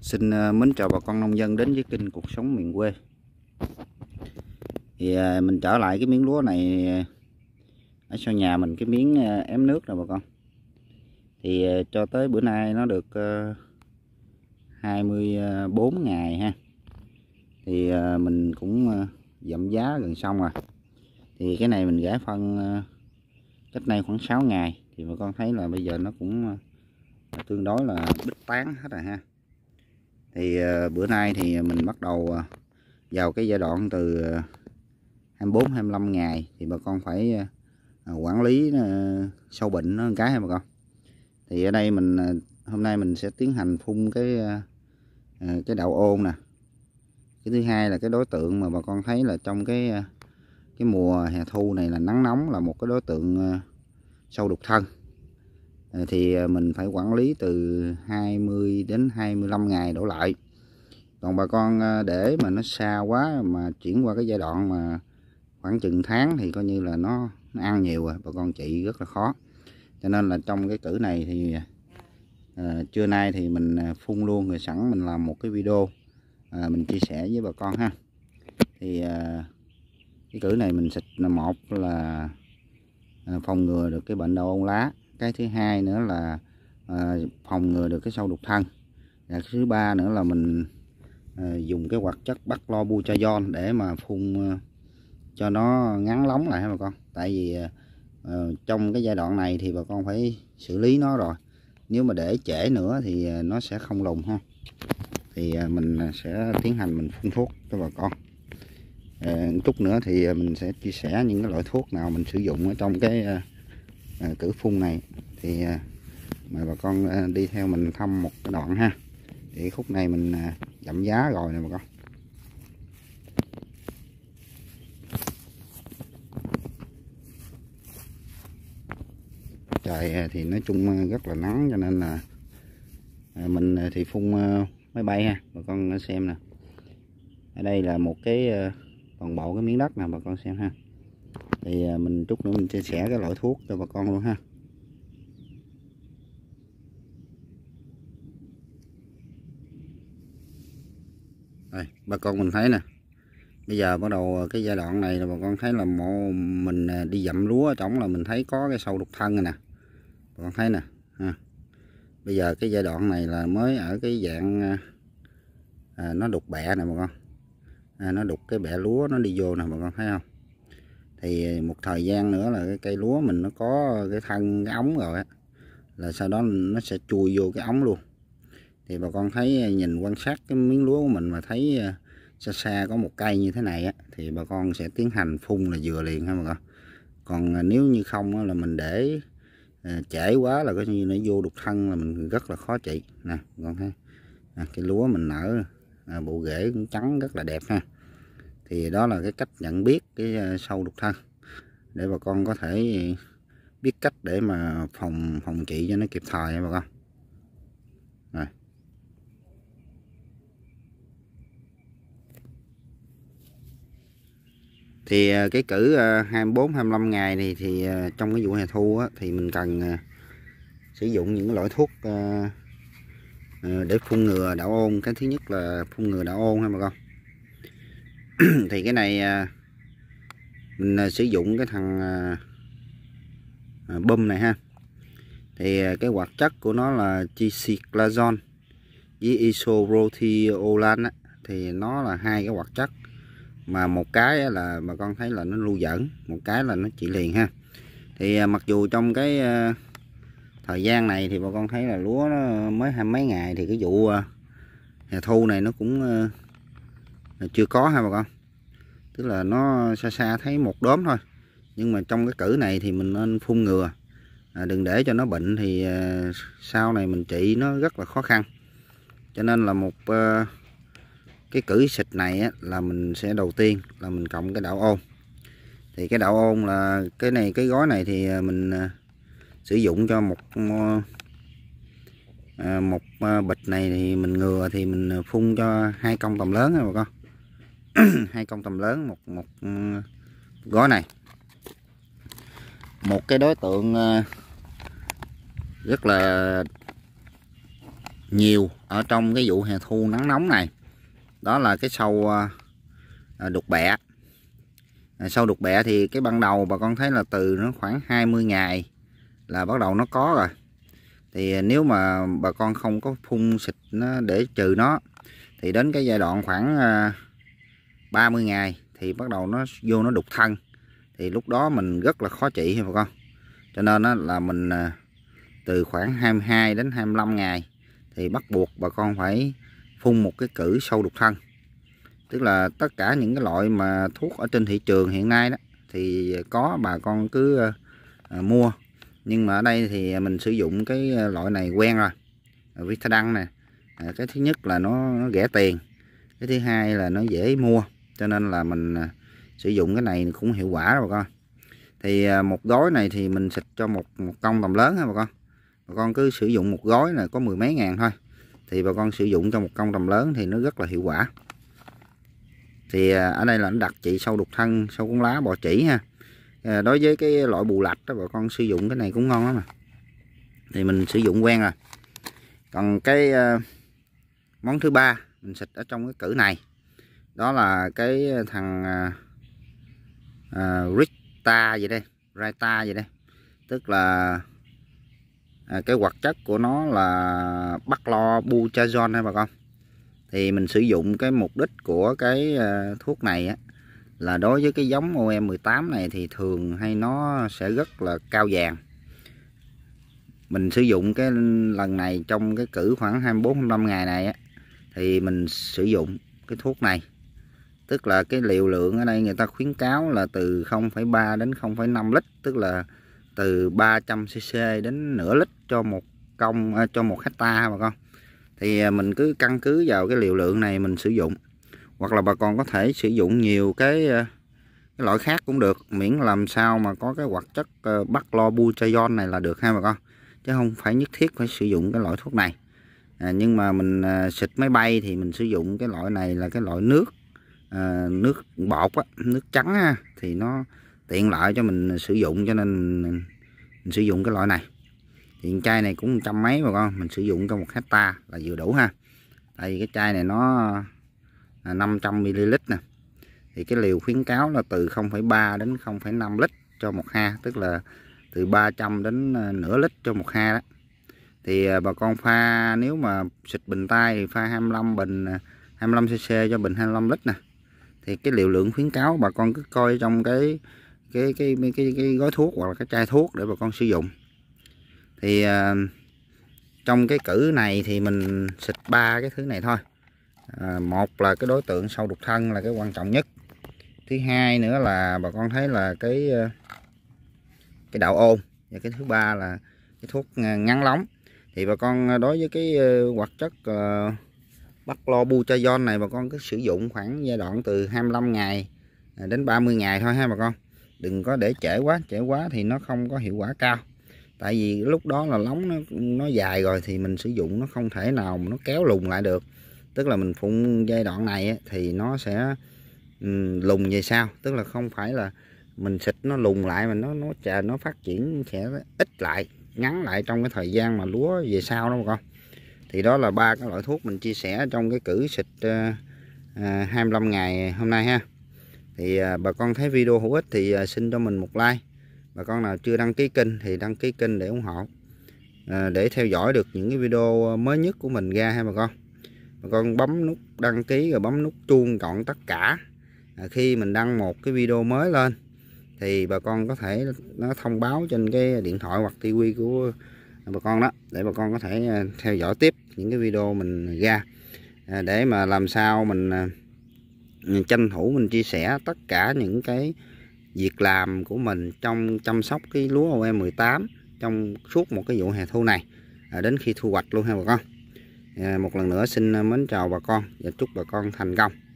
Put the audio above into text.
Xin ờ, mến chào bà con nông dân đến với kênh Cuộc Sống Miền Quê Thì ờ, mình trở lại cái miếng lúa này ờ, Ở sau nhà mình cái miếng ém nước nè bà con Thì cho tới bữa nay nó được 24 ngày ha Thì mình cũng dậm giá gần xong rồi à. Thì cái này mình gãi phân cách nay khoảng 6 ngày Thì bà con thấy là bây giờ nó cũng tương đối là bích tán hết rồi ha thì ờ, bữa nay thì mình bắt đầu ờ, vào cái giai đoạn từ 24 ờ, 25 ngày thì bà con phải quản lý sâu bệnh nó cái hay bà con thì ở đây mình hôm nay mình sẽ tiến hành phun cái cái đậu ôn nè cái thứ hai là cái đối tượng mà bà con thấy là trong cái cái mùa hè thu này là nắng nóng là một cái đối tượng sâu đục thân Ờ, thì ờ, mình phải quản lý từ 20 đến 25 ngày đổ lại còn bà con ờ, để mà nó xa quá mà chuyển qua cái giai đoạn mà khoảng chừng tháng thì coi như là nó, nó ăn nhiều rồi bà con chị rất là khó cho nên là trong cái cử này thì à, trưa nay thì mình phun luôn rồi sẵn mình làm một cái video à, mình chia sẻ với bà con ha thì à, cái cử này mình xịt một là phòng ngừa được cái bệnh đầu ong lá cái thứ hai nữa là à, phòng ngừa được cái sâu đục thân và cái thứ ba nữa là mình à, dùng cái hoạt chất bắt lo bu cho giòn để mà phun à, cho nó ngắn lóng lại hả bà con tại vì à, trong cái giai đoạn này thì bà con phải xử lý nó rồi nếu mà để trễ nữa thì nó sẽ không lùng ha thì mình sẽ tiến hành mình phun thuốc cho bà con à, chút nữa thì mình sẽ chia sẻ những cái loại thuốc nào mình sử dụng ở trong cái À, cử phun này thì à, mời bà con à, đi theo mình thăm một cái đoạn ha thì khúc này mình giảm giá rồi nè bà con trời thì nói chung rất là nắng cho nên là mình thì phun máy bay ha bà con xem nè ở đây là một cái toàn bộ cái miếng đất nè bà con xem ha thì à, mình chút nữa mình chia sẻ cái loại thuốc cho bà con luôn ha Đây, bà con mình thấy nè bây giờ bắt đầu à, cái giai đoạn này là bà con thấy là mộ mình à, đi dặm lúa ở trong là mình thấy có cái sâu đục thân rồi nè bà con thấy nè ha. bây giờ cái giai đoạn này là mới ở cái dạng à, nó đục bẹ nè bà con à, nó đục cái bẹ lúa nó đi vô nè bà con thấy không thì một thời gian nữa là cái cây lúa mình nó có cái thân cái ống rồi á là sau đó nó sẽ chui vô cái ống luôn thì bà con thấy à, nhìn quan sát cái miếng lúa của mình mà thấy à, xa xa có một cây như thế này á thì bà con sẽ tiến hành phun là dừa liền ha mọi người còn à, nếu như không á, là mình để trễ quá là coi như nó vô đục thân là mình rất là khó trị nè con thấy à, cái lúa mình nở à, bộ rễ cũng trắng rất là đẹp ha thì đó là cái cách nhận biết cái ờ, sâu đục thân để bà con có thể biết cách để mà phòng phòng trị cho nó kịp thời nha bà con rồi thì ờ, cái cử 24 ờ, 25 ngày này thì trong cái vụ hè thu á, thì mình cần sử dụng những loại thuốc để phun ngừa đạo ôn cái thứ nhất là phun ngừa đạo ôn ha bà con thì cái này à, mình à, sử dụng cái thằng à, bơm này ha thì cái hoạt chất của nó là chiclazon với isorotiolan thì nó là hai cái hoạt chất mà một cái là bà con thấy là nó lưu dẫn một cái là nó trị liền ha thì mặc dù trong cái thời gian này thì bà con thấy là lúa nó mới hai mấy ngày thì cái vụ hè thu này nó cũng chưa có ha bà con tức là nó xa xa thấy một đốm thôi nhưng mà trong cái cử này thì mình nên phun ngừa à, đừng để cho nó bệnh thì à, sau này mình trị nó rất là khó khăn cho nên là một à, cái cử xịt này á, là mình sẽ đầu tiên là mình cộng cái đạo ôn thì cái đạo ôn là cái này cái gói này thì à, mình à, sử dụng cho một ờ, à, một ờ, bịch này thì mình ngừa thì mình phun cho hai công tầm lớn rồi bà con hai con tầm lớn một một ừ, gói này một cái đối tượng ờ, rất là nhiều ở trong cái vụ hè thu nắng nóng này đó là cái sâu ờ, ờ, đục bẹ sâu đục bẹ thì cái ban đầu bà con thấy là từ nó khoảng 20 ngày là bắt đầu nó có rồi thì nếu mà bà con không có phun xịt nó để trừ nó thì đến cái giai đoạn khoảng 30 ngày thì bắt đầu nó vô nó đục thân thì lúc đó mình rất là khó trị bà con cho nên là mình à, từ khoảng 22 đến 25 ngày thì bắt buộc bà con phải phun một cái cử sâu đục thân tức là tất cả những cái loại mà thuốc ở trên thị trường hiện nay đó thì có bà con cứ à, à, mua nhưng mà ở đây thì mình sử dụng cái loại này quen rồi Vita Vitadan nè cái thứ nhất là nó rẻ tiền cái thứ hai là nó dễ mua cho nên là mình à, sử dụng cái này cũng hiệu quả rồi bà con thì à, một gói này thì mình xịt cho một, một công tầm lớn ha bà con bà con cứ sử dụng một gói là có mười mấy ngàn thôi thì bà con sử dụng cho một công tầm lớn thì nó rất là hiệu quả thì à, ở đây là anh đặt chị sâu đục thân sâu cuốn lá bò chỉ ha đối với cái loại bù lạch đó bà con sử dụng cái này cũng ngon lắm mà thì mình sử dụng quen rồi còn cái món thứ ba mình xịt ở trong cái cử này đó là cái ờ, thằng à, Rita gì đây Rita gì đây tức là à, cái hoạt chất của nó là bắt lo butazon hay bà con thì mình sử dụng cái mục đích của cái à, thuốc này á, là đối với cái giống OM18 này thì thường hay nó sẽ rất là cao vàng mình sử dụng cái lần này trong cái cử khoảng 24-25 ngày này á, thì mình sử dụng cái thuốc này tức là cái liều lượng ở đây người ta khuyến cáo là từ 0,3 đến 0,5 lít tức là từ 300 cc đến nửa lít cho một công à, cho một hecta bà con thì à, mình cứ căn cứ vào cái liều lượng này mình sử dụng hoặc là bà con có thể sử dụng nhiều cái, à, cái loại khác cũng được miễn làm sao mà có cái hoạt chất ờ, bắt lo buchayon này là được ha bà con chứ không phải nhất thiết phải sử dụng cái loại thuốc này à, nhưng mà mình xịt máy bay thì mình sử dụng cái loại này là cái loại nước Ờ, nước bột á, nước trắng á, thì nó tiện lợi cho mình sử dụng cho nên mình, mình sử dụng cái loại này hiện chai này cũng trăm mấy mà con mình sử dụng trong một hecta là vừa đủ ha tại vì cái chai này nó 500 ml nè thì cái liều khuyến cáo là từ 0,3 đến 0,5 lít cho một ha tức là từ 300 đến ờ, nửa lít cho một ha đó thì ờ, bà con pha nếu mà xịt bình tay thì pha 25 bình 25cc cho bình 25 lít nè thì cái liều lượng khuyến cáo bà con cứ coi trong cái cái cái cái, cái, cái gói thuốc hoặc là cái chai thuốc để bà con sử dụng thì à, trong cái cử này thì mình xịt ba cái thứ này thôi à, một là cái đối tượng sâu đục thân là cái quan trọng nhất thứ hai nữa là bà con thấy là cái à, cái đạo ôn và cái thứ ba là cái thuốc à, ngắn lóng thì bà con à, đối với cái hoạt chất bắt lo bu cho butazon này bà con cứ sử dụng khoảng giai đoạn từ 25 ngày à, đến 30 ngày thôi ha bà con đừng có để trễ quá trễ quá thì nó không có hiệu quả cao tại vì lúc đó là lóng nó nó dài rồi thì mình sử dụng nó không thể nào mà nó kéo lùng lại được tức là mình phun giai đoạn này ấy, thì nó sẽ um, ừ, lùng về sau tức là không phải là mình xịt nó lùng lại mà nó nó chờ nó phát triển sẽ ít lại ngắn lại trong cái thời gian mà lúa về sau đó bà con thì đó là ba cái loại thuốc mình chia sẻ trong cái cử xịt 25 ờ, ờ, ngày hôm nay ha thì ờ, bà con thấy video hữu ích thì xin cho mình một like bà con nào chưa đăng ký kênh thì đăng ký kênh để ủng hộ để theo dõi được những cái video mới nhất của mình ra ha bà con bà con bấm nút đăng ký rồi bấm nút chuông chọn tất cả khi mình đăng một cái video mới lên thì bà con có thể nó thông báo trên cái điện thoại hoặc tivi của bà con đó để bà con có thể ờ, theo dõi tiếp những cái video mình ra ờ, để mà làm sao mình, ờ, mình tranh thủ mình chia sẻ tất cả những cái việc làm của mình trong chăm sóc cái lúa OE18 trong suốt một cái vụ hè thu này à, đến khi thu hoạch luôn ha bà con một lần nữa xin mến chào bà con và chúc bà con thành công